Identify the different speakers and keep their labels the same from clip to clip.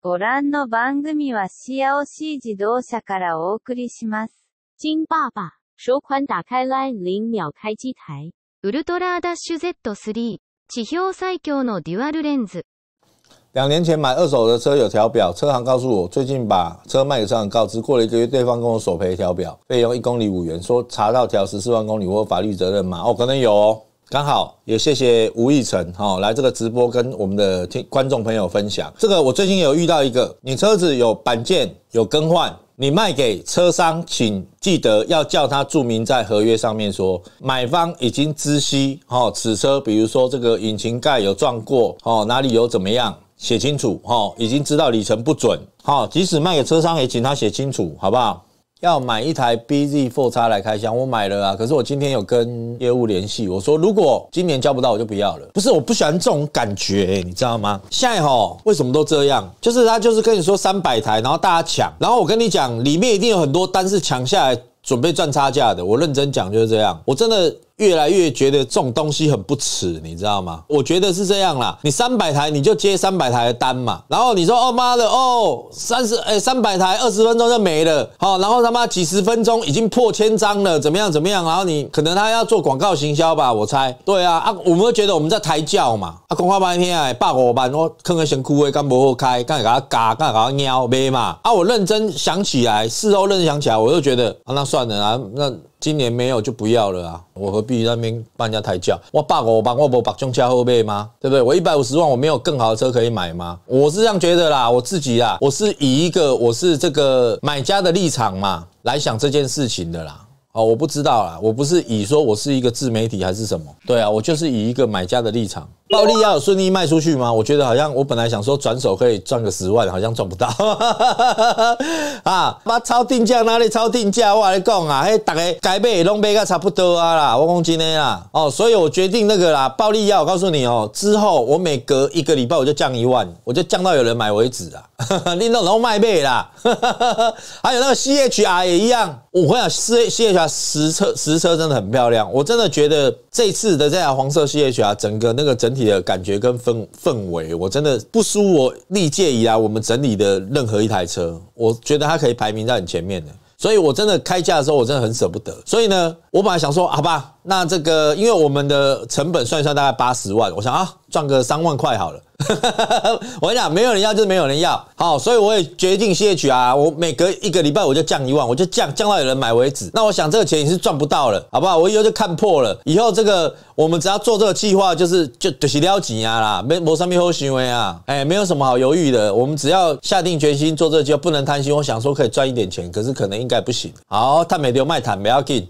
Speaker 1: ご覧の番組はシアオシー自動車からお送りします。金爸爸，首款打开来，零秒开机台 u l ッ r a Z3，地表最アルレンズ。两年前买二手的车有调表，车行告诉我，最近把车卖给车行告知，过了一个月，对方跟我索赔调表费用一公里五元，说查到调十四万公里，我有法律责任吗？哦，可能有。刚好也谢谢吴奕成，哈，来这个直播跟我们的听观众朋友分享。这个我最近有遇到一个，你车子有板件有更换，你卖给车商，请记得要叫他注明在合约上面说，买方已经知悉，哈，此车比如说这个引擎盖有撞过，哦，哪里有怎么样，写清楚，哈，已经知道里程不准，哈，即使卖给车商也请他写清楚，好不好？要买一台 BZ Four 叉来开箱，我买了啊。可是我今天有跟业务联系，我说如果今年交不到，我就不要了。不是我不喜欢这种感觉，你知道吗？现在吼，为什么都这样？就是他就是跟你说三百台，然后大家抢，然后我跟你讲，里面一定有很多单是抢下来准备赚差价的。我认真讲就是这样，我真的。越来越觉得这种东西很不耻，你知道吗？我觉得是这样啦。你三百台你就接三百台的单嘛，然后你说哦妈的哦三十哎三百台二十分钟就没了，好，然后他妈几十分钟已经破千张了，怎么样怎么样？然后你可能他要做广告行销吧，我猜。对啊啊，我们觉得我们在抬轿嘛啊，广告班听哎，八我班我坑个先哭诶，干不好开，干给他嘎，干给他喵没嘛啊，我认真想起来，事后认真想起来，我就觉得啊，那算了啊那。今年没有就不要了啊！我何必那边帮人家抬轿？我 bug 我帮我不把中加后备吗？对不对？我一百五十万我没有更好的车可以买吗？我是这样觉得啦，我自己啊，我是以一个我是这个买家的立场嘛来想这件事情的啦。哦，我不知道啦，我不是以说我是一个自媒体还是什么？对啊，我就是以一个买家的立场。暴利要顺利卖出去吗？我觉得好像我本来想说转手可以赚个十万，好像赚不到。啊，妈超定价哪里超定价？我来讲啊，嘿，大概改被隆背个差不多啊啦，我讲今天啦。哦，所以我决定那个啦，暴利要我告诉你哦，之后我每隔一个礼拜我就降一万，我就降到有人买为止啊，你弄隆卖背啦。还有那个 CHR 也一样，我讲 CCHR 实车实车真的很漂亮，我真的觉得这次的这台黄色 CHR 整个那个整。体的感觉跟氛氛围，我真的不输我历届以来我们整理的任何一台车，我觉得它可以排名在你前面的，所以我真的开价的时候，我真的很舍不得。所以呢，我本来想说，好吧。那这个，因为我们的成本算一算大概八十万，我想啊，赚个三万块好了。我跟你讲没有人要就是没有人要，好，所以我也决定 C H 啊，我每隔一个礼拜我就降一万，我就降降到有人买为止。那我想这个钱也是赚不到了，好不好？我以后就看破了，以后这个我们只要做这个计划，就是就就是撩紧啊啦，没后行为啊，哎，没有什么好犹豫的，我们只要下定决心做这就不能贪心。我想说可以赚一点钱，可是可能应该不行。好，他没丢卖惨，不要紧，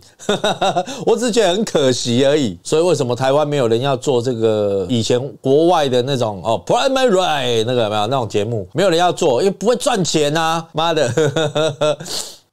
Speaker 1: 我只觉得很。可惜而已，所以为什么台湾没有人要做这个以前国外的那种哦 p r i m a Right 那个没有那种节目，没有人要做，因为不会赚钱呐，妈的。呵呵呵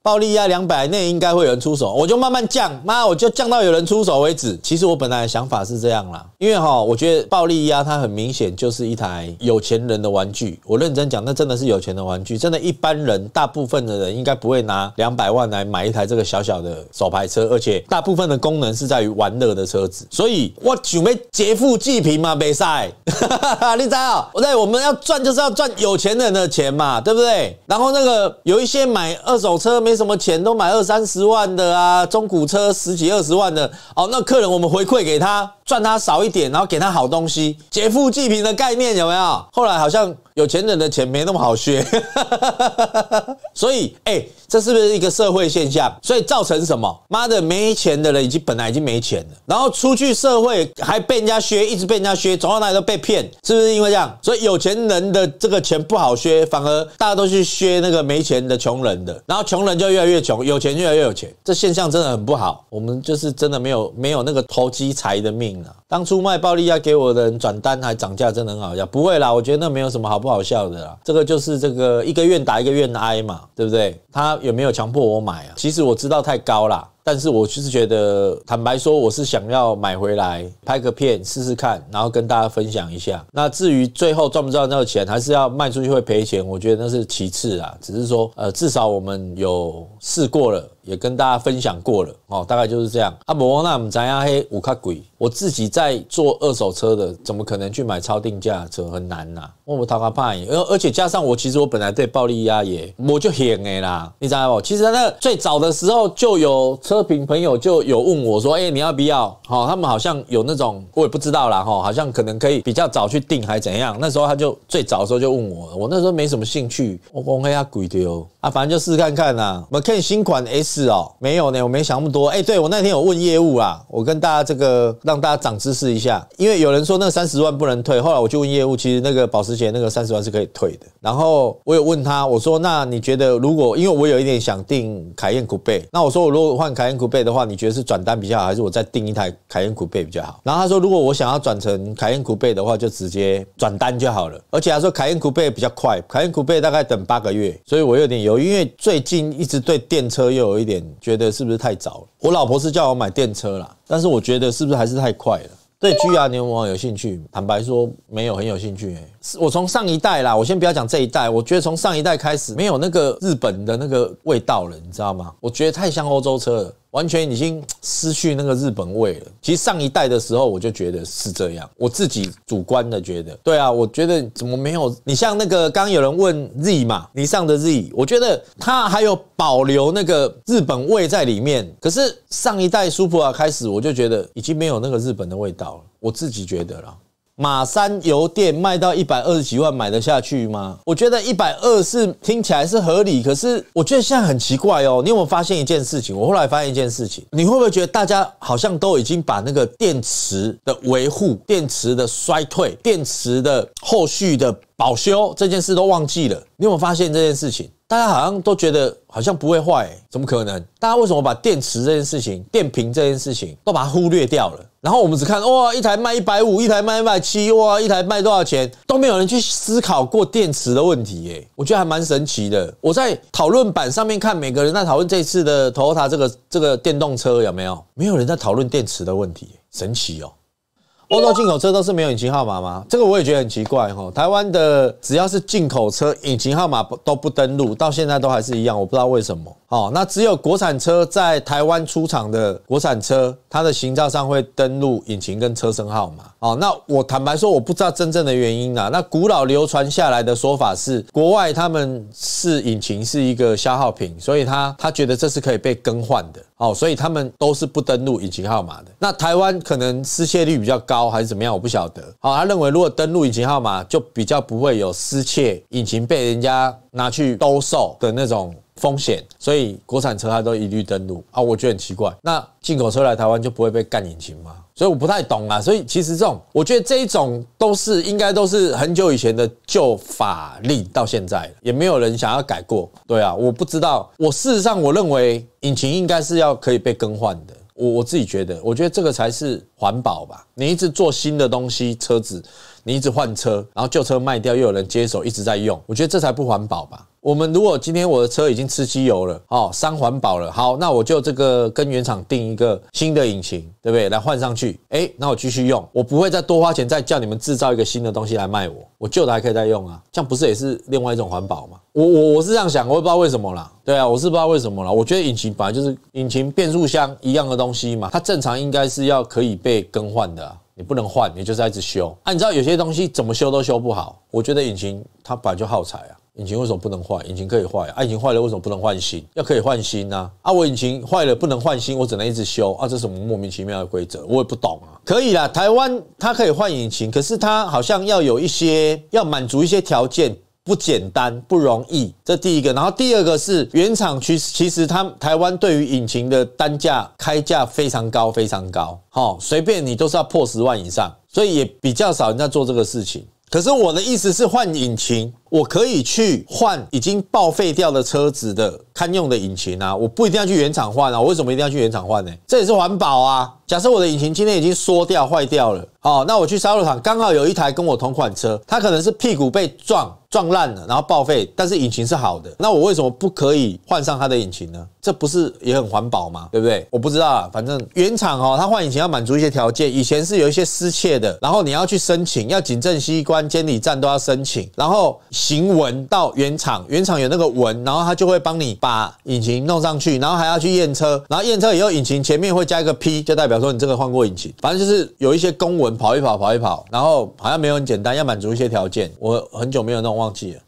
Speaker 1: 暴力压两百，内应该会有人出手，我就慢慢降，妈，我就降到有人出手为止。其实我本来的想法是这样啦，因为哈，我觉得暴力压它很明显就是一台有钱人的玩具。我认真讲，那真的是有钱的玩具，真的一般人，大部分的人应该不会拿两百万来买一台这个小小的手牌车，而且大部分的功能是在于玩乐的车子。所以，我准备劫富济贫嘛，北赛，你知道？我在，我们要赚就是要赚有钱人的钱嘛，对不对？然后那个有一些买二手车没。什么钱都买二三十万的啊，中古车十几二十万的哦，那客人我们回馈给他，赚他少一点，然后给他好东西，劫富济贫的概念有没有？后来好像。有钱人的钱没那么好削，所以哎，这是不是一个社会现象？所以造成什么？妈的，没钱的人已经本来已经没钱了，然后出去社会还被人家削，一直被人家削，走到哪里都被骗，是不是因为这样？所以有钱人的这个钱不好削，反而大家都去削那个没钱的穷人的，然后穷人就越来越穷，有钱越来越有钱，这现象真的很不好。我们就是真的没有没有那个投机财的命啊！当初卖暴利要给我的人转单还涨价，真的很好笑。不会啦，我觉得那没有什么好。不好笑的啦，这个就是这个一个愿打一个愿挨嘛，对不对？他有没有强迫我买啊？其实我知道太高啦。但是我就是觉得，坦白说，我是想要买回来拍个片试试看，然后跟大家分享一下。那至于最后赚不赚到钱，还是要卖出去会赔钱，我觉得那是其次啊。只是说，呃，至少我们有试过了，也跟大家分享过了哦，大概就是这样。阿摩那我们咱阿黑五克鬼，我自己在做二手车的，怎么可能去买超定价车？很难呐。我们大家怕你，而而且加上我，其实我本来对暴利阿也我就很哎啦，你知道不？其实那最早的时候就有。车品朋友就有问我说：“哎，你要不要？哦，他们好像有那种，我也不知道啦，哈，好像可能可以比较早去订还是怎样。那时候他就最早时候就问我，我那时候没什么兴趣，我恐呀，鬼丢啊，反正就试试看看呐。我看新款 S 哦，没有呢，我没想那么多。哎，对我那天有问业务啊，我跟大家这个让大家长知识一下，因为有人说那三十万不能退，后来我去问业务，其实那个保时捷那个三十万是可以退的。然后我有问他，我说那你觉得如果因为我有一点想订凯宴古贝，那我说我如果换凯。凯恩酷贝的话，你觉得是转单比较好，还是我再订一台凯恩酷贝比较好？然后他说，如果我想要转成凯恩酷贝的话，就直接转单就好了。而且他说，凯恩酷贝比较快，凯恩酷贝大概等八个月，所以我有点犹豫，因为最近一直对电车又有一点觉得是不是太早了。我老婆是叫我买电车啦，但是我觉得是不是还是太快了？对，G R 牛魔王有兴趣？坦白说，没有很有兴趣。哎，我从上一代啦，我先不要讲这一代，我觉得从上一代开始没有那个日本的那个味道了，你知道吗？我觉得太像欧洲车了。完全已经失去那个日本味了。其实上一代的时候，我就觉得是这样，我自己主观的觉得，对啊，我觉得怎么没有？你像那个刚有人问 Z 嘛，你上的 Z，我觉得它还有保留那个日本味在里面。可是上一代 s u p r 开始，我就觉得已经没有那个日本的味道了，我自己觉得了。马三油电卖到一百二十几万，买得下去吗？我觉得一百二是听起来是合理，可是我觉得现在很奇怪哦。你有没发现一件事情？我后来发现一件事情，你会不会觉得大家好像都已经把那个电池的维护、电池的衰退、电池的后续的保修这件事都忘记了？你有没发现这件事情？大家好像都觉得好像不会坏，怎么可能？大家为什么把电池这件事情、电瓶这件事情都把它忽略掉了？然后我们只看哇，一台卖一百五，一台卖一百七，哇，一台卖多少钱都没有人去思考过电池的问题耶，我觉得还蛮神奇的。我在讨论板上面看，每个人在讨论这次的 Toyota 这个这个电动车有没有？没有人在讨论电池的问题，神奇哦。欧洲进口车都是没有引擎号码吗？这个我也觉得很奇怪哈。台湾的只要是进口车，引擎号码都不登录，到现在都还是一样，我不知道为什么。哦，那只有国产车在台湾出厂的国产车，它的行照上会登录引擎跟车身号码。哦，那我坦白说，我不知道真正的原因啊。那古老流传下来的说法是，国外他们是引擎是一个消耗品，所以他他觉得这是可以被更换的。哦，所以他们都是不登录引擎号码的。那台湾可能失窃率比较高还是怎么样，我不晓得。好，他认为如果登录引擎号码，就比较不会有失窃引擎被人家拿去兜售的那种风险，所以国产车它都一律登录啊。我觉得很奇怪，那进口车来台湾就不会被干引擎吗？所以我不太懂啊，所以其实这种，我觉得这一种都是应该都是很久以前的旧法令，到现在也没有人想要改过，对啊，我不知道，我事实上我认为引擎应该是要可以被更换的，我我自己觉得，我觉得这个才是环保吧，你一直做新的东西，车子。你一直换车，然后旧车卖掉，又有人接手，一直在用，我觉得这才不环保吧？我们如果今天我的车已经吃机油了，哦，伤环保了，好，那我就这个跟原厂定一个新的引擎，对不对？来换上去，哎，那我继续用，我不会再多花钱，再叫你们制造一个新的东西来卖我，我旧的还可以再用啊，这样不是也是另外一种环保吗？我我我是这样想，我也不知道为什么啦，对啊，我是不知道为什么啦。我觉得引擎本来就是引擎变速箱一样的东西嘛，它正常应该是要可以被更换的。你不能换，你就是一直修啊！你知道有些东西怎么修都修不好。我觉得引擎它本来就耗材啊，引擎为什么不能换？引擎可以坏啊，引擎坏了为什么不能换新？要可以换新啊！啊，我引擎坏了不能换新，我只能一直修啊！这什么莫名其妙的规则？我也不懂啊！可以啦，台湾它可以换引擎，可是它好像要有一些要满足一些条件。不简单，不容易，这第一个。然后第二个是原厂，其实其实，它台湾对于引擎的单价开价非常高，非常高。好，随便你都是要破十万以上，所以也比较少人在做这个事情。可是我的意思是换引擎。我可以去换已经报废掉的车子的堪用的引擎啊，我不一定要去原厂换啊。我为什么一定要去原厂换呢？这也是环保啊。假设我的引擎今天已经缩掉、坏掉了，好，那我去烧肉厂，刚好有一台跟我同款车，它可能是屁股被撞撞烂了，然后报废，但是引擎是好的。那我为什么不可以换上它的引擎呢？这不是也很环保吗？对不对？我不知道，啊，反正原厂哦，它换引擎要满足一些条件。以前是有一些失窃的，然后你要去申请，要警政机关、监理站都要申请，然后。行文到原厂，原厂有那个文，然后他就会帮你把引擎弄上去，然后还要去验车，然后验车以后，引擎前面会加一个 P，就代表说你这个换过引擎。反正就是有一些公文跑一跑，跑一跑，然后好像没有很简单，要满足一些条件。我很久没有弄，忘记了。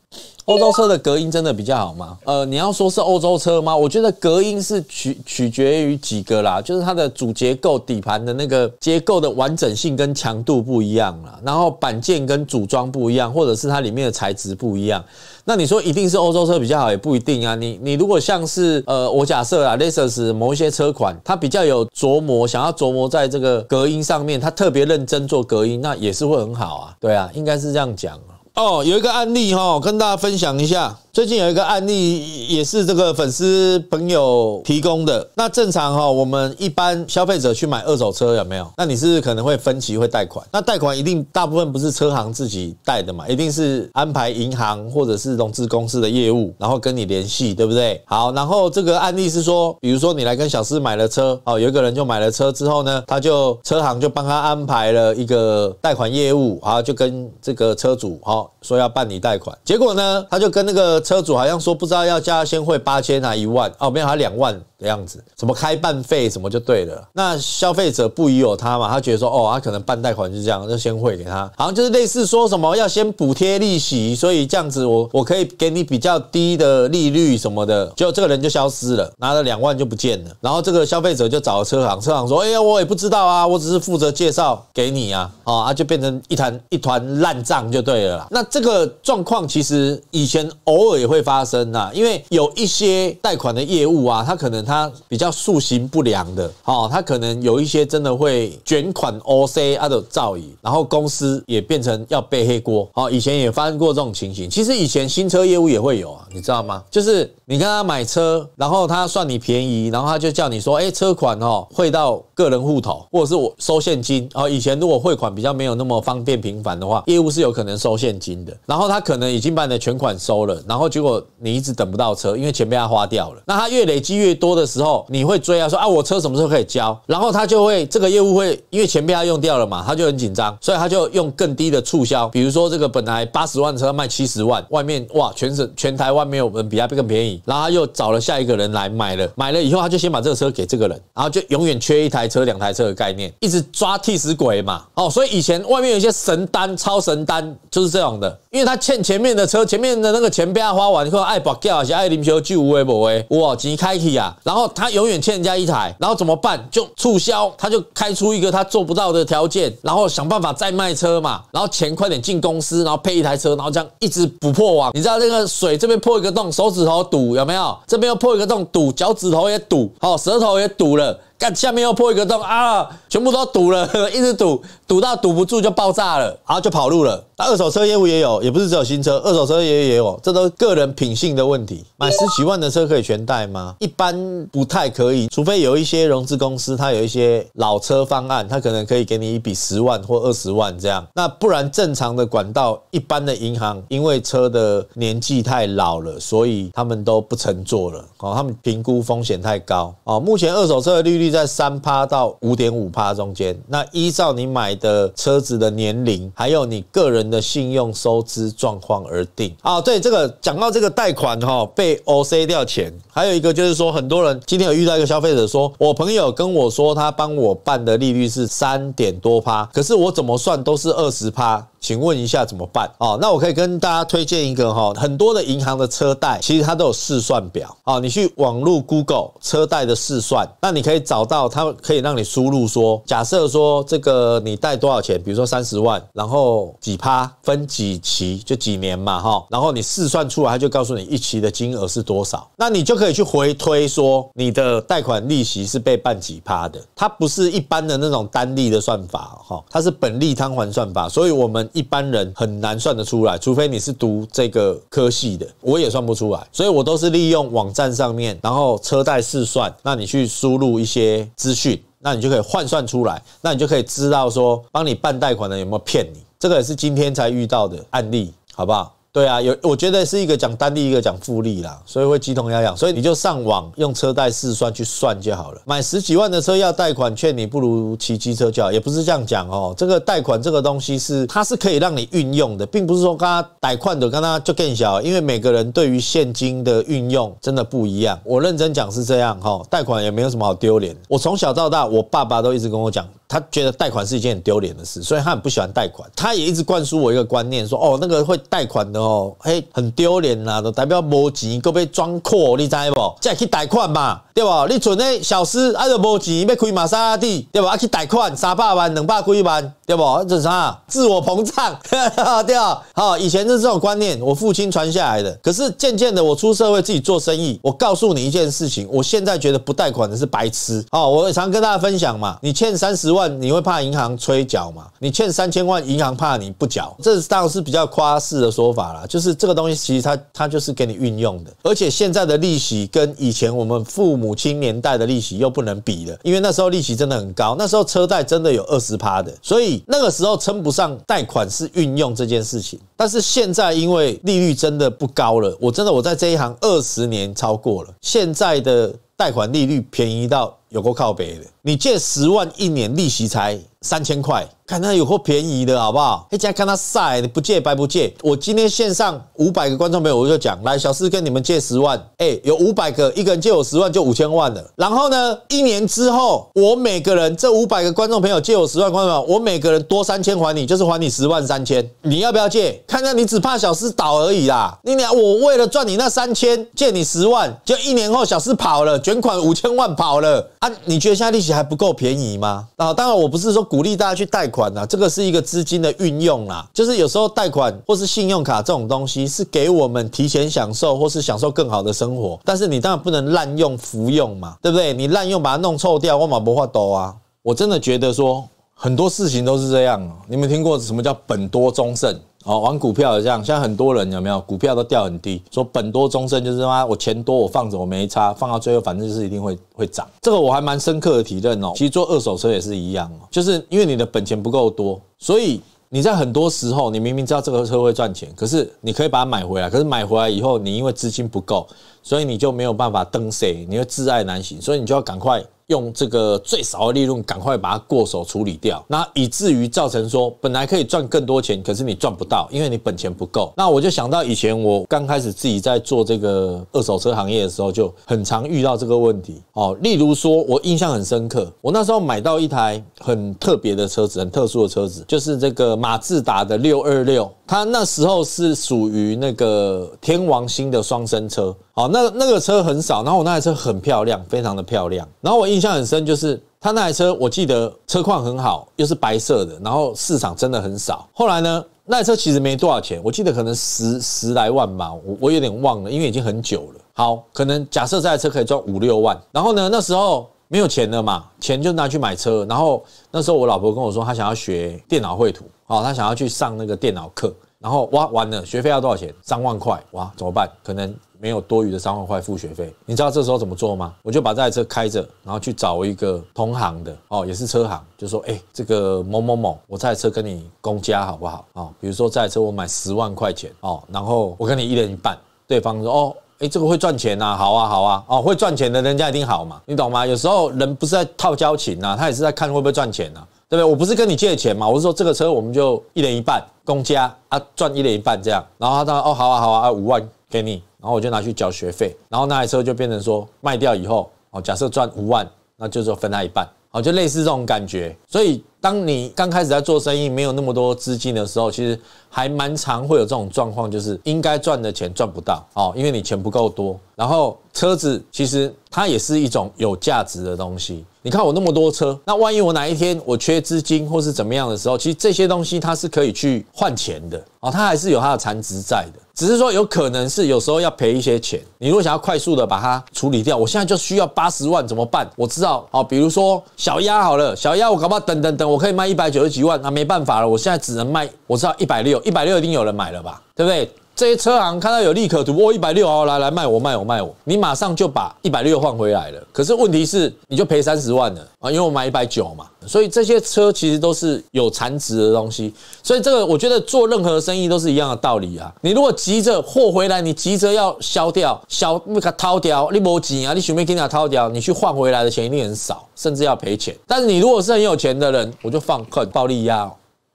Speaker 1: 欧洲车的隔音真的比较好吗？呃，你要说是欧洲车吗？我觉得隔音是取取决于几个啦，就是它的主结构、底盘的那个结构的完整性跟强度不一样啦，然后板件跟组装不一样，或者是它里面的材质不一样。那你说一定是欧洲车比较好也不一定啊。你你如果像是呃，我假设啊，类似某一些车款，它比较有琢磨，想要琢磨在这个隔音上面，它特别认真做隔音，那也是会很好啊。对啊，应该是这样讲啊。哦，有一个案例哈，跟大家分享一下。最近有一个案例，也是这个粉丝朋友提供的。那正常哈，我们一般消费者去买二手车有没有？那你是可能会分期，会贷款。那贷款一定大部分不是车行自己贷的嘛，一定是安排银行或者是融资公司的业务，然后跟你联系，对不对？好，然后这个案例是说，比如说你来跟小司买了车哦，有一个人就买了车之后呢，他就车行就帮他安排了一个贷款业务啊，就跟这个车主哈说要办理贷款，结果呢，他就跟那个车主好像说不知道要加先汇八千拿一万哦，没有他两万。的样子，什么开办费，什么就对了。那消费者不疑有他嘛？他觉得说，哦，他可能办贷款就这样，就先汇给他。好像就是类似说什么要先补贴利息，所以这样子我我可以给你比较低的利率什么的，就这个人就消失了，拿了两万就不见了。然后这个消费者就找车行，车行说，哎呀，我也不知道啊，我只是负责介绍给你啊，啊，就变成一团一团烂账就对了啦。那这个状况其实以前偶尔也会发生啦，因为有一些贷款的业务啊，他可能。他比较塑形不良的，哦，他可能有一些真的会卷款 O C 他的造诣，然后公司也变成要背黑锅。哦，以前也发生过这种情形，其实以前新车业务也会有啊，你知道吗？就是你看他买车，然后他算你便宜，然后他就叫你说，哎，车款哦汇到个人户头，或者是我收现金。哦，以前如果汇款比较没有那么方便频繁的话，业务是有可能收现金的。然后他可能已经把你的全款收了，然后结果你一直等不到车，因为钱被他花掉了。那他越累积越多。的时候你会追啊，说啊我车什么时候可以交？然后他就会这个业务会因为钱被他用掉了嘛，他就很紧张，所以他就用更低的促销，比如说这个本来八十万车卖七十万，外面哇全省全台外面我们比他更便宜，然后又找了下一个人来买了，买了以后他就先把这个车给这个人，然后就永远缺一台车两台车的概念，一直抓替死鬼嘛。哦，所以以前外面有一些神单超神单就是这种的，因为他欠前面的车，前面的那个钱被他花完，你看爱保掉啊，是爱林球巨无为不哎，哇，钱开去啊。然后他永远欠人家一台，然后怎么办？就促销，他就开出一个他做不到的条件，然后想办法再卖车嘛，然后钱快点进公司，然后配一台车，然后这样一直不破网。你知道那个水这边破一个洞，手指头堵有没有？这边又破一个洞堵，脚趾头也堵，好，舌头也堵了。干下面又破一个洞啊！全部都堵了，一直堵，堵到堵不住就爆炸了，然后就跑路了。那二手车业务也有，也不是只有新车，二手车也也有。这都是个人品性的问题。买十几万的车可以全贷吗？一般不太可以，除非有一些融资公司，它有一些老车方案，它可能可以给你一笔十万或二十万这样。那不然正常的管道，一般的银行因为车的年纪太老了，所以他们都不乘坐了。哦，他们评估风险太高。哦，目前二手车的利率。在三趴到五点五趴中间，那依照你买的车子的年龄，还有你个人的信用收支状况而定啊。对，这个讲到这个贷款哈，被 O C 掉钱，还有一个就是说，很多人今天有遇到一个消费者说，我朋友跟我说他帮我办的利率是三点多趴，可是我怎么算都是二十趴。请问一下怎么办啊？那我可以跟大家推荐一个哈，很多的银行的车贷其实它都有试算表啊。你去网路 Google 车贷的试算，那你可以找到它，可以让你输入说，假设说这个你贷多少钱，比如说三十万，然后几趴分几期就几年嘛哈，然后你试算出来，它就告诉你一期的金额是多少。那你就可以去回推说你的贷款利息是被办几趴的，它不是一般的那种单利的算法哈，它是本利摊还算法，所以我们。一般人很难算得出来，除非你是读这个科系的，我也算不出来，所以我都是利用网站上面，然后车贷试算，那你去输入一些资讯，那你就可以换算出来，那你就可以知道说，帮你办贷款的有没有骗你，这个也是今天才遇到的案例，好不好？对啊，有我觉得是一个讲单利，一个讲复利啦，所以会鸡同鸭讲，所以你就上网用车贷试算去算就好了。买十几万的车要贷款，劝你不如骑机车叫。好，也不是这样讲哦。这个贷款这个东西是它是可以让你运用的，并不是说跟刚贷款的跟刚就更小，因为每个人对于现金的运用真的不一样。我认真讲是这样哈，贷款也没有什么好丢脸。我从小到大，我爸爸都一直跟我讲，他觉得贷款是一件很丢脸的事，所以他很不喜欢贷款。他也一直灌输我一个观念，说哦，那个会贷款的。哦，嘿，很丢脸啦，就代表无钱，搁要装阔，你知不？再去贷款嘛。对吧？你存诶小资，啊，著无钱要开玛莎拉蒂，对吧？啊，去贷款，三百万、两百几万，对吧？这啥？自我膨胀，对啊。好，以前是这种观念，我父亲传下来的。可是渐渐的，我出社会自己做生意，我告诉你一件事情，我现在觉得不贷款的是白痴。哦，我常跟大家分享嘛，你欠三十万，你会怕银行催缴嘛？你欠三千万，银行怕你不缴，这当然是比较夸式的说法啦。就是这个东西，其实它它就是给你运用的，而且现在的利息跟以前我们父母。母亲年代的利息又不能比了，因为那时候利息真的很高，那时候车贷真的有二十趴的，所以那个时候称不上贷款是运用这件事情。但是现在因为利率真的不高了，我真的我在这一行二十年超过了，现在的贷款利率便宜到有够靠北的，你借十万一年利息才三千块。看那有货便宜的好不好？一在看他晒，不借白不借。我今天线上五百个观众朋友，我就讲，来小四跟你们借十万。哎，有五百个，一个人借我十万，就五千万了。然后呢，一年之后，我每个人这五百个观众朋友借我十万，观众朋友，我每个人多三千还你，就是还你十万三千。你要不要借？看看你只怕小四倒而已啦。你俩我为了赚你那三千，借你十万，就一年后小四跑了，卷款五千万跑了啊？你觉得现在利息还不够便宜吗？啊，当然我不是说鼓励大家去贷款。款啊，这个是一个资金的运用啦，就是有时候贷款或是信用卡这种东西，是给我们提前享受或是享受更好的生活，但是你当然不能滥用、服用嘛，对不对？你滥用把它弄臭掉，我马不画抖啊！我真的觉得说很多事情都是这样，你们听过什么叫本多终盛？哦，玩股票也这样，像很多人有没有股票都掉很低，说本多终身就是妈，我钱多我放着我没差，放到最后反正就是一定会会涨。这个我还蛮深刻的体认哦。其实做二手车也是一样哦，就是因为你的本钱不够多，所以你在很多时候你明明知道这个车会赚钱，可是你可以把它买回来，可是买回来以后你因为资金不够，所以你就没有办法登谁，你会自爱难行，所以你就要赶快。用这个最少的利润，赶快把它过手处理掉，那以至于造成说本来可以赚更多钱，可是你赚不到，因为你本钱不够。那我就想到以前我刚开始自己在做这个二手车行业的时候，就很常遇到这个问题。哦，例如说，我印象很深刻，我那时候买到一台很特别的车子，很特殊的车子，就是这个马自达的六二六，它那时候是属于那个天王星的双生车。好，那那个车很少，然后我那台车很漂亮，非常的漂亮。然后我印象很深，就是他那台车，我记得车况很好，又是白色的，然后市场真的很少。后来呢，那台车其实没多少钱，我记得可能十十来万吧，我我有点忘了，因为已经很久了。好，可能假设这台车可以赚五六万，然后呢，那时候没有钱了嘛，钱就拿去买车。然后那时候我老婆跟我说，她想要学电脑绘图，好，她想要去上那个电脑课。然后哇，完了，学费要多少钱？三万块，哇，怎么办？可能。没有多余的三万块付学费，你知道这时候怎么做吗？我就把这台车开着，然后去找一个同行的哦，也是车行，就说哎，这个某某某，我这台车跟你公家好不好啊？比如说这台车我买十万块钱哦，然后我跟你一人一半。对方说哦，哎，这个会赚钱啊，好啊，好啊，哦，会赚钱的人家一定好嘛，你懂吗？有时候人不是在套交情呐，他也是在看会不会赚钱呐，对不对？我不是跟你借钱嘛，我是说这个车我们就一人一半公家啊，赚一人一半这样，然后他说哦，好啊，好啊，五万给你。然后我就拿去交学费，然后那台车就变成说卖掉以后，哦，假设赚五万，那就是分他一半，哦，就类似这种感觉。所以当你刚开始在做生意，没有那么多资金的时候，其实还蛮常会有这种状况，就是应该赚的钱赚不到，哦，因为你钱不够多。然后车子其实它也是一种有价值的东西。你看我那么多车，那万一我哪一天我缺资金或是怎么样的时候，其实这些东西它是可以去换钱的啊，它还是有它的残值在的，只是说有可能是有时候要赔一些钱。你如果想要快速的把它处理掉，我现在就需要八十万怎么办？我知道哦，比如说小鸭好了，小鸭我搞不好等等等，我可以卖一百九十几万，那没办法了，我现在只能卖，我知道一百六，一百六一定有人买了吧，对不对？这些车行看到有利可图，我一百六，我来来卖，我卖我卖我，你马上就把一百六换回来了。可是问题是你就赔三十万了啊，因为我买一百九嘛。所以这些车其实都是有残值的东西。所以这个我觉得做任何生意都是一样的道理啊。你如果急着货回来，你急着要销掉，销那个掏掉，你莫钱啊，你准备人家掏掉，你去换回来的钱一定很少，甚至要赔钱。但是你如果是很有钱的人，我就放很暴力压，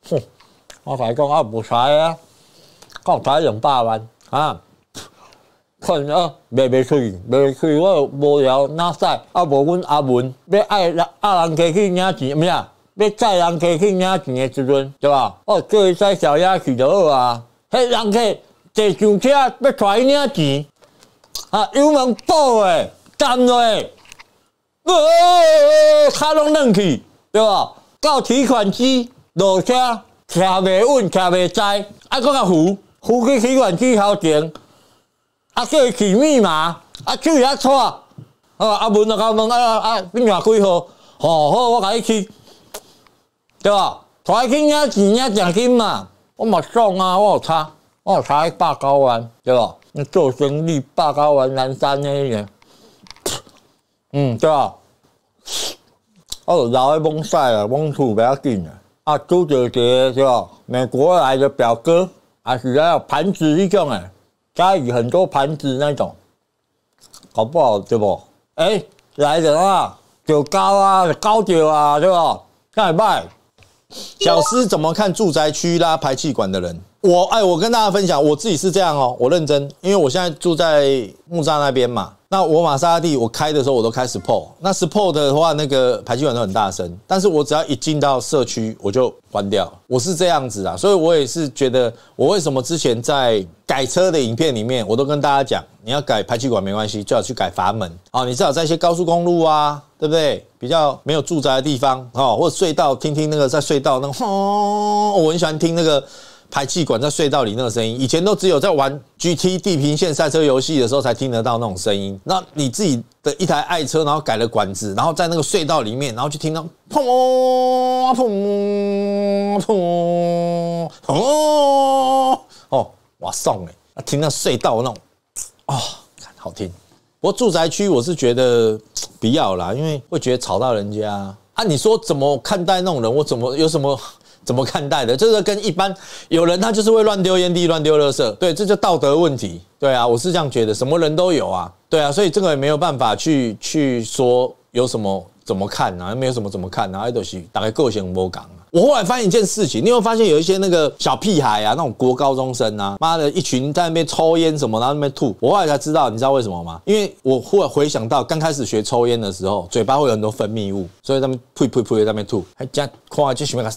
Speaker 1: 哼，我百公二不差呀。够台两百万啊，困啊卖未出去，卖未出去，我无聊哪使啊！无阮阿文，要爱人爱人去领钱，咩啊？要载人家去领钱诶，时阵，对吧？哦，叫伊载小鸭去就好啊！迄人坐上车要带伊领钱，啊，油门补诶，站下，哦，骹拢软去，对吧？到提款机，落车，徛袂稳，徛袂在，啊，搁较浮。呼吸洗碗机好停，啊，叫伊取密码，啊，取也错，啊啊，问那个问啊啊，你住几号？吼，好，我甲始去，对吧？台庆也钱也正金嘛，我嘛送啊，我有差，我有差一百高元，对吧？你做生意，一百高元难赚那一年，嗯，对吧？哦，老爱懵晒啊，蒙厝比要紧啊，啊，着一杰，对吧？美国来的表哥。还是要盘子一种诶，家里很多盘子那种，搞不好对不？哎，来人啊，酒高啊，高酒啊，对不？干你爸，小司怎么看住宅区啦？排气管的人，我哎，我跟大家分享，我自己是这样哦，我认真，因为我现在住在木栅那边嘛。那我玛莎拉蒂我开的时候我都开 s p o r t 那 s p o r t 的话那个排气管都很大声，但是我只要一进到社区我就关掉，我是这样子啊，所以我也是觉得我为什么之前在改车的影片里面我都跟大家讲，你要改排气管没关系，最好去改阀门啊，你至少在一些高速公路啊，对不对？比较没有住宅的地方啊，或者隧道听听那个在隧道那个，我很喜欢听那个。排气管在隧道里那个声音，以前都只有在玩 G T 地平线赛车游戏的时候才听得到那种声音。那你自己的一台爱车，然后改了管子，然后在那个隧道里面，然后就听到砰砰砰砰哦哦，哇，送哎！听到隧道那种啊，好听。不过住宅区我是觉得不要啦，因为会觉得吵到人家。啊，你说怎么看待那种人？我怎么有什么？怎么看待的？这个跟一般有人他就是会乱丢烟蒂、乱丢垃圾，对，这就道德问题，对啊，我是这样觉得，什么人都有啊，对啊，所以这个也没有办法去去说有什么怎么看啊，没有什么怎么看啊，都是大概个性不同我后来发现一件事情，你有发现有一些那个小屁孩啊，那种国高中生啊，妈的，一群在那边抽烟什么，然后那边吐。我后来才知道，你知道为什么吗？因为我忽然回想到刚开始学抽烟的时候，嘴巴会有很多分泌物，所以他们噗噗噗在那边吐，还加哐就喜欢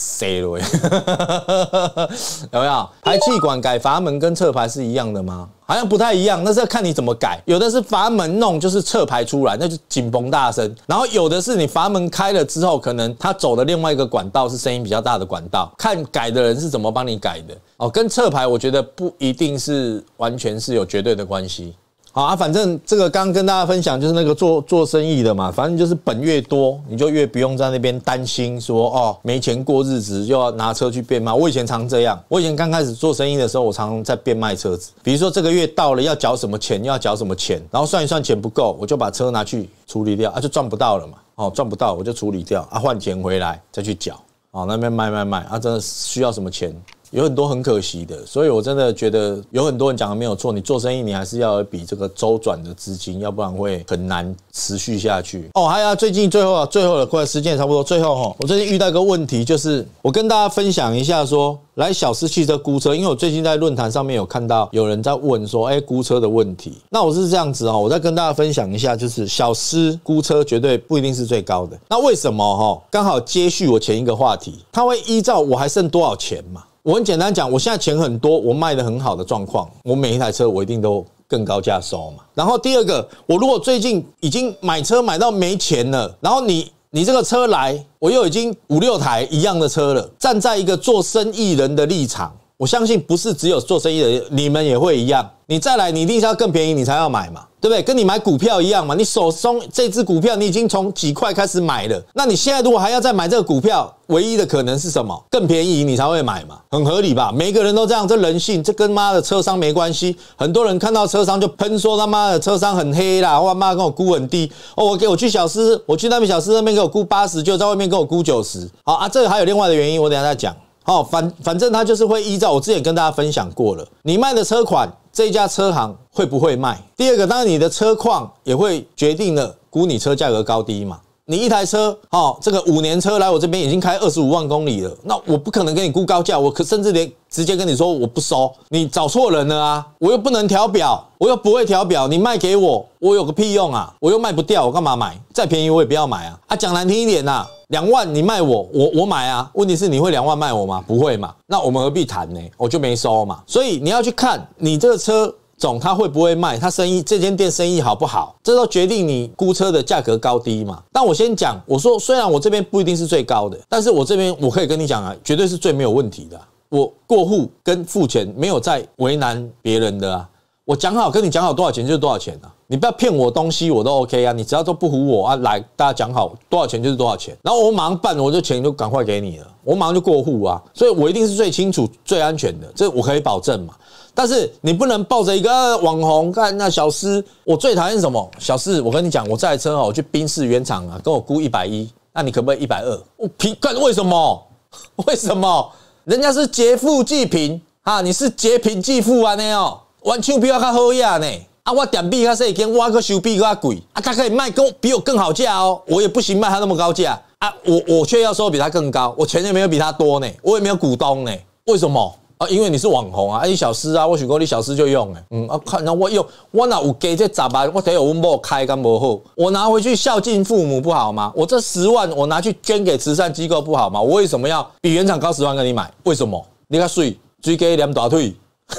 Speaker 1: 谁了？有没有排气管改阀门跟侧排是一样的吗？好像不太一样。那是要看你怎么改，有的是阀门弄，就是侧排出来，那就紧绷大声；然后有的是你阀门开了之后，可能它走的另外一个管道是声音比较大的管道，看改的人是怎么帮你改的。哦，跟侧排，我觉得不一定是完全是有绝对的关系。好啊，反正这个刚跟大家分享就是那个做做生意的嘛，反正就是本越多，你就越不用在那边担心说哦没钱过日子，又要拿车去变卖。我以前常这样，我以前刚开始做生意的时候，我常在变卖车子。比如说这个月到了要缴什么钱，要缴什么钱，然后算一算钱不够，我就把车拿去处理掉啊，就赚不到了嘛。哦，赚不到我就处理掉啊，换钱回来再去缴啊，那边卖卖卖啊，真的需要什么钱。有很多很可惜的，所以我真的觉得有很多人讲的没有错。你做生意，你还是要比这个周转的资金，要不然会很难持续下去。哦，还有最近最后啊，最后了，时间也差不多。最后哈，我最近遇到一个问题，就是我跟大家分享一下，说来小狮汽车估车，因为我最近在论坛上面有看到有人在问说，哎，估车的问题。那我是这样子哦，我再跟大家分享一下，就是小狮估车绝对不一定是最高的。那为什么哈？刚好接续我前一个话题，他会依照我还剩多少钱嘛？我很简单讲，我现在钱很多，我卖的很好的状况，我每一台车我一定都更高价收嘛。然后第二个，我如果最近已经买车买到没钱了，然后你你这个车来，我又已经五六台一样的车了。站在一个做生意人的立场，我相信不是只有做生意的，你们也会一样。你再来，你一定要更便宜，你才要买嘛，对不对？跟你买股票一样嘛。你手中这只股票，你已经从几块开始买了，那你现在如果还要再买这个股票，唯一的可能是什么？更便宜，你才会买嘛，很合理吧？每个人都这样，这人性，这跟妈的车商没关系。很多人看到车商就喷说他妈的车商很黑啦，哇妈跟我估很低哦，我给我去小司，我去那边小司那边给我估八十，就在外面给我估九十。好啊，这个还有另外的原因，我等下再讲。好，反反正他就是会依照我之前跟大家分享过了，你卖的车款。这家车行会不会卖？第二个，当然你的车况也会决定了估你车价格高低嘛。你一台车，好，这个五年车来我这边已经开二十五万公里了，那我不可能给你估高价，我可甚至连直接跟你说我不收，你找错人了啊！我又不能调表，我又不会调表，你卖给我，我有个屁用啊！我又卖不掉，我干嘛买？再便宜我也不要买啊！啊，讲难听一点呐，两万你卖我，我我买啊？问题是你会两万卖我吗？不会嘛？那我们何必谈呢？我就没收嘛。所以你要去看你这个车。总他会不会卖？他生意这间店生意好不好？这都决定你估车的价格高低嘛。但我先讲，我说虽然我这边不一定是最高的，但是我这边我可以跟你讲啊，绝对是最没有问题的。我过户跟付钱没有在为难别人的啊。我讲好跟你讲好多少钱就是多少钱啊，你不要骗我东西我都 OK 啊。你只要都不唬我啊，来大家讲好多少钱就是多少钱，然后我马上办，我就钱就赶快给你了，我马上就过户啊，所以我一定是最清楚、最安全的，这我可以保证嘛。但是你不能抱着一个网红看那小司。我最讨厌什么？小司，我跟你讲，我这台车哦，我去冰氏原厂啊，跟我估一百一，那你可不可以一百二？我凭干为什么？为什么？人家是劫富济贫啊，你是劫贫济富啊？那哦，玩枪比他好呀呢？啊，我点币他少一点，我个收币他贵，啊，他可以卖我，比我更好价哦。我也不行卖他那么高价啊，我我却要收比他更高，我钱也没有比他多呢，我也没有股东呢，为什么？啊，因为你是网红啊，啊，你小私啊，我许公你小私就用哎，嗯，啊，看那我用，我哪有给这咋办？我得有温包开，干不好，我拿回去孝敬父母不好吗？我这十万，我拿去捐给慈善机构不好吗？我为什么要比原厂高十万给你买？为什么？你看税直接两朵退，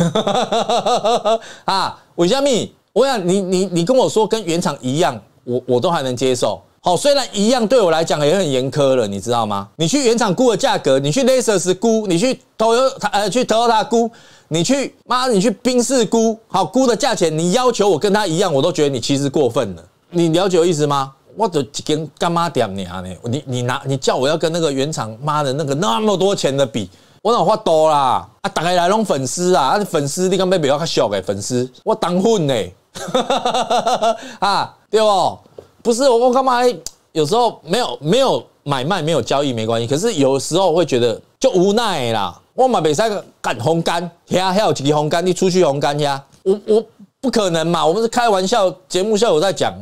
Speaker 1: 啊，为什么？我想你，你，你跟我说跟原厂一样，我我都还能接受。好，虽然一样，对我来讲也很严苛了，你知道吗？你去原厂估的价格，你去 Lasers 估，你去 Toyota 呃，去 Toyota 估，你去妈，你去兵士估，好估的价钱，你要求我跟他一样，我都觉得你其实过分了。你了解我意思吗？我的跟干妈讲你啊，你你拿你叫我要跟那个原厂妈的那个那么多钱的比，我哪花多啦？啊，大开来弄粉丝啊，啊粉丝你刚被比较较小个粉丝，我当混呢，啊，对不？不是我，我干嘛？有时候没有没有买卖，没有交易没关系。可是有时候会觉得就无奈啦。我买北塞赶烘干呀，还几个烘干，你出去烘干呀？我我不可能嘛。我们是开玩笑，节目下果在讲。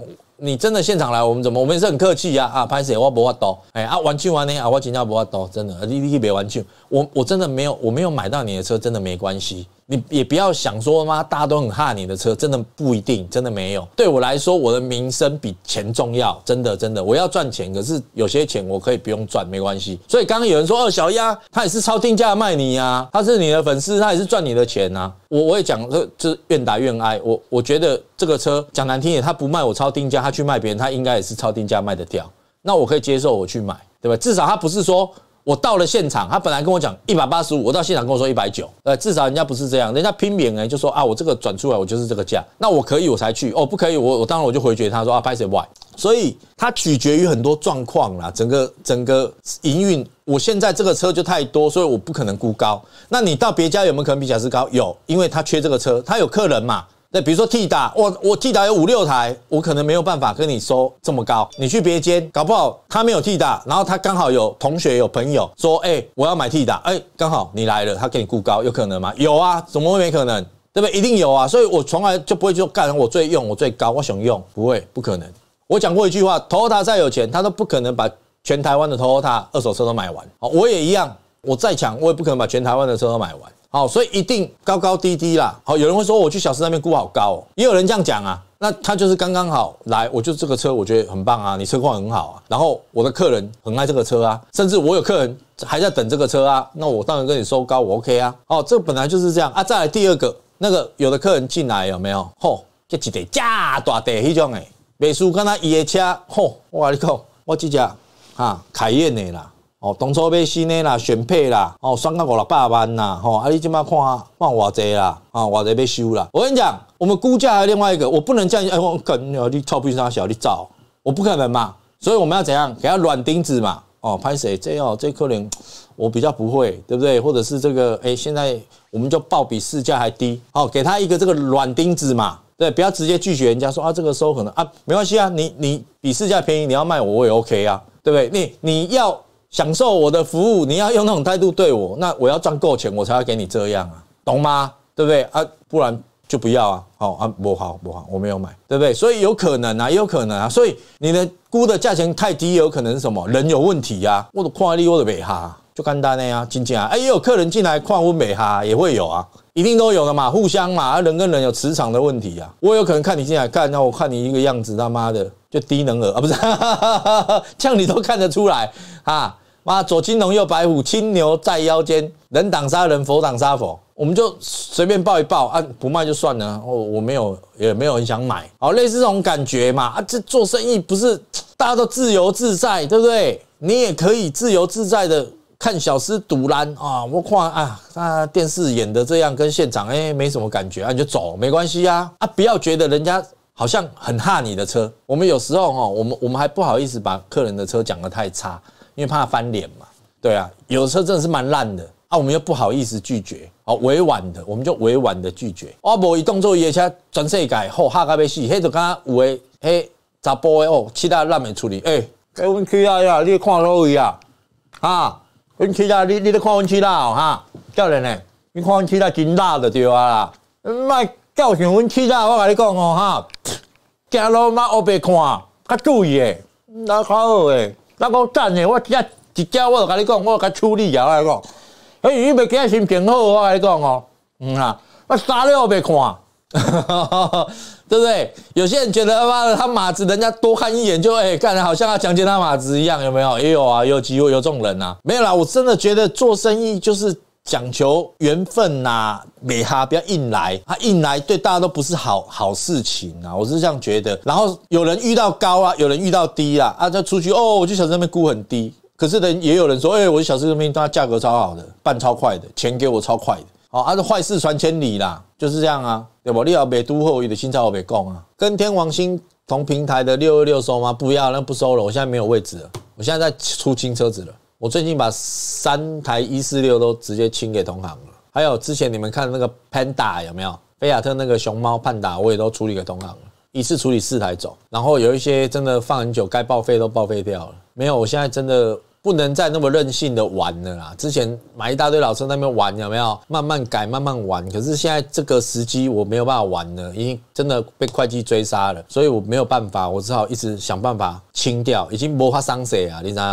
Speaker 1: 你真的现场来，我们怎么？我们是很客气呀啊，拍手我不会刀，哎啊玩去玩呢啊，我请假不会刀，真的你你别玩去。我我真的没有，我没有买到你的车，真的没关系。你也不要想说嘛，大家都很怕你的车，真的不一定，真的没有。对我来说，我的名声比钱重要，真的真的。我要赚钱，可是有些钱我可以不用赚，没关系。所以刚刚有人说，二小丫他也是超定价卖你呀，他是你的粉丝，他也是赚你的钱呐。我我也讲这这愿打愿挨，我我觉得这个车讲难听点，他不卖我超定价，他去卖别人，他应该也是超定价卖得掉。那我可以接受我去买，对吧？至少他不是说。我到了现场，他本来跟我讲一百八十五，我到现场跟我说一百九，呃，至少人家不是这样，人家拼命哎，就说啊，我这个转出来我就是这个价，那我可以我才去，哦，不可以，我我当然我就回绝他说啊，拍谁拜，所以它取决于很多状况啦，整个整个营运，我现在这个车就太多，所以我不可能估高。那你到别家有没有可能比甲师高？有，因为他缺这个车，他有客人嘛。那比如说 T 打，我我 T 打有五六台，我可能没有办法跟你收这么高。你去别间，搞不好他没有 T 打，然后他刚好有同学有朋友说，哎，我要买 T 打，哎，刚好你来了，他给你估高，有可能吗？有啊，怎么会没可能？对不？一定有啊。所以我从来就不会说干我最用我最高，我想用不会不可能。我讲过一句话，Toyota 再有钱，他都不可能把全台湾的 Toyota 二手车都买完。我也一样，我再强，我也不可能把全台湾的车都买完。好，所以一定高高低低啦。好，有人会说我去小四那边估好高，也有人这样讲啊。那他就是刚刚好来，我就这个车我觉得很棒啊，你车况很好啊，然后我的客人很爱这个车啊，甚至我有客人还在等这个车啊。那我当然跟你收高，我 OK 啊。哦，这本来就是这样啊。再来第二个，那个有的客人进来有没有？吼，这几台加大的那种诶，美数跟他伊个车，吼，我你看，我这家啊，凯越的啦。哦，当初买新的啦，选配啦，哦，算缸五六百万啦，吼，啊，你今麦看，看偌济啦，啊，偌济要收啦。我跟你讲，我们估价还有另外一个，我不能这样，哎，我跟你要去操皮场，小，你找，我不可能嘛。所以我们要怎样？给他软钉子嘛。哦，拍谁？这哦，这可能我比较不会，对不对？或者是这个，哎，现在我们就报比市价还低。好，给他一个这个软钉子嘛。对，不要直接拒绝人家说啊，这个收可能啊，没关系啊，你你比市价便宜，你要卖我也 OK 啊，对不对？你你要。享受我的服务，你要用那种态度对我，那我要赚够钱，我才要给你这样啊，懂吗？对不对啊？不然就不要啊。好啊，不好不好，我没有买，对不对？所以有可能啊，也有可能啊。所以你的估的价钱太低，有可能是什么人有问题呀？或者跨力或者美哈，就干单的呀，今天啊，哎，也有客人进来跨温美哈也会有啊，一定都有的嘛，互相嘛，啊，人跟人有磁场的问题呀。我有可能看你进来看，那，我看你一个样子，他妈的。就低能儿啊，不是，哈哈哈这样你都看得出来啊！妈，左青龙右白虎，青牛在腰间，人挡杀人，佛挡杀佛，我们就随便抱一抱啊，不卖就算了。我我没有也没有人想买，好，类似这种感觉嘛啊！这做生意不是大家都自由自在，对不对？你也可以自由自在的看小师赌篮啊，我看啊，那电视演的这样跟现场哎没什么感觉啊，你就走没关系啊啊，不要觉得人家。好像很哈你的车，我们有时候哈，我们我们还不好意思把客人的车讲得太差，因为怕翻脸嘛。对啊，有的车真的是蛮烂的啊，我们又不好意思拒绝，好委婉的，我们就委婉的拒绝。阿伯一动作一下，姿势一改后，哈咖啡是黑就刚刚有 A 嘿，杂波诶哦，其他烂没处理。哎，我们去啊呀，你看到位啊，啊，我们其他你你在看我们其他哦，哈，叫人呢？你看我们其他真烂的对啊，卖。叫上阮去他，我甲你讲哦哈，行路妈乌白看，较注意诶，那较好诶。那讲赞诶，我直一直接我就甲你讲，我甲处理啊，我跟你讲。哎，伊别假心平好，我甲你讲哦，嗯啊，我啥料白看，对不对？有些人觉得妈的他马子，人家多看一眼就哎，干的好像要强奸他马子一样，有没有？也有啊，有机会有这种人呐？没有啦，我真的觉得做生意就是。讲求缘分呐，美哈，不要硬来，啊硬来对大家都不是好好事情啊，我是这样觉得。然后有人遇到高啊，有人遇到低啊，啊，就出去哦，我就想这边估很低，可是呢，也有人说，哎，我小四这边它价格超好的，办超快的，钱给我超快的，好，啊，是坏事传千里啦，就是这样啊，对不？你要美都后你的心照我别供啊，跟天王星同平台的六二六收吗？不要，那不收了，我现在没有位置了，我现在在出新车子了。我最近把三台一四六都直接清给同行了，还有之前你们看那个 Panda 有没有？菲亚特那个熊猫 Panda 我也都处理给同行了，一次处理四台走。然后有一些真的放很久该报废都报废掉了，没有。我现在真的不能再那么任性的玩了啦！之前买一大堆老车那边玩有没有？慢慢改，慢慢玩。可是现在这个时机我没有办法玩了，已经真的被会计追杀了，所以我没有办法，我只好一直想办法清掉，已经没法双眼啊！道三。